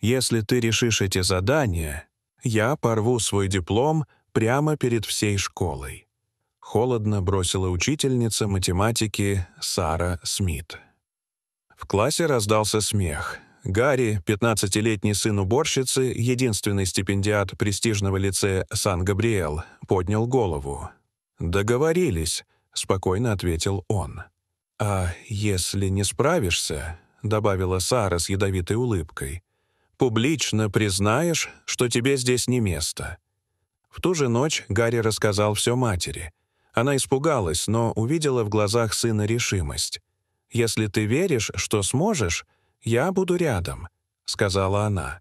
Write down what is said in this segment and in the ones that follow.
Если ты решишь эти задания, я порву свой диплом прямо перед всей школой». Холодно бросила учительница математики Сара Смит. В классе раздался смех. Гарри, 15-летний сын уборщицы, единственный стипендиат престижного лицея Сан-Габриэл, поднял голову. «Договорились», — спокойно ответил он. «А если не справишься?» — добавила Сара с ядовитой улыбкой публично признаешь, что тебе здесь не место». В ту же ночь Гарри рассказал все матери. Она испугалась, но увидела в глазах сына решимость. «Если ты веришь, что сможешь, я буду рядом», — сказала она.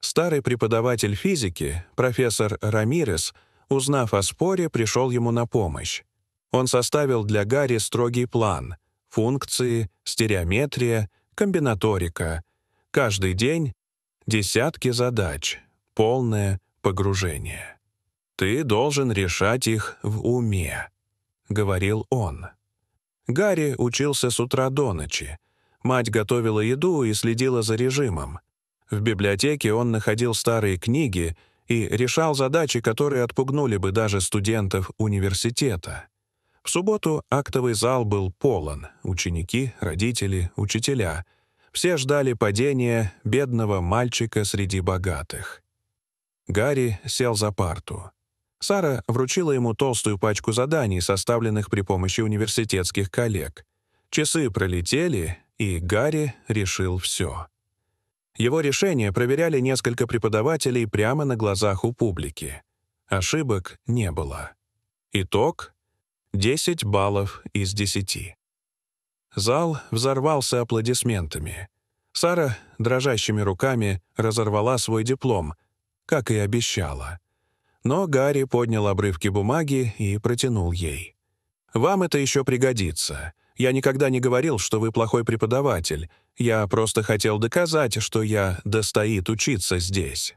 Старый преподаватель физики, профессор Рамирес, узнав о споре, пришел ему на помощь. Он составил для Гарри строгий план — функции, стереометрия, комбинаторика. Каждый день десятки задач, полное погружение. «Ты должен решать их в уме», — говорил он. Гарри учился с утра до ночи. Мать готовила еду и следила за режимом. В библиотеке он находил старые книги и решал задачи, которые отпугнули бы даже студентов университета. В субботу актовый зал был полон — ученики, родители, учителя — все ждали падения бедного мальчика среди богатых. Гарри сел за парту. Сара вручила ему толстую пачку заданий, составленных при помощи университетских коллег. Часы пролетели, и Гарри решил все. Его решение проверяли несколько преподавателей прямо на глазах у публики. Ошибок не было. Итог — 10 баллов из 10. Зал взорвался аплодисментами. Сара дрожащими руками разорвала свой диплом, как и обещала. Но Гарри поднял обрывки бумаги и протянул ей. «Вам это еще пригодится. Я никогда не говорил, что вы плохой преподаватель. Я просто хотел доказать, что я достоит учиться здесь».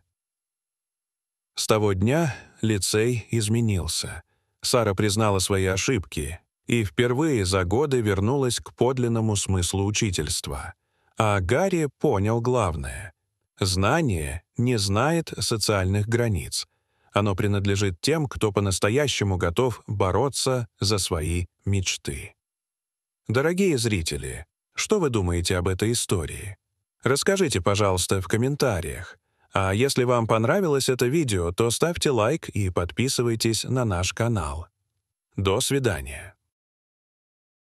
С того дня лицей изменился. Сара признала свои ошибки, и впервые за годы вернулась к подлинному смыслу учительства. А Гарри понял главное. Знание не знает социальных границ. Оно принадлежит тем, кто по-настоящему готов бороться за свои мечты. Дорогие зрители, что вы думаете об этой истории? Расскажите, пожалуйста, в комментариях. А если вам понравилось это видео, то ставьте лайк и подписывайтесь на наш канал. До свидания.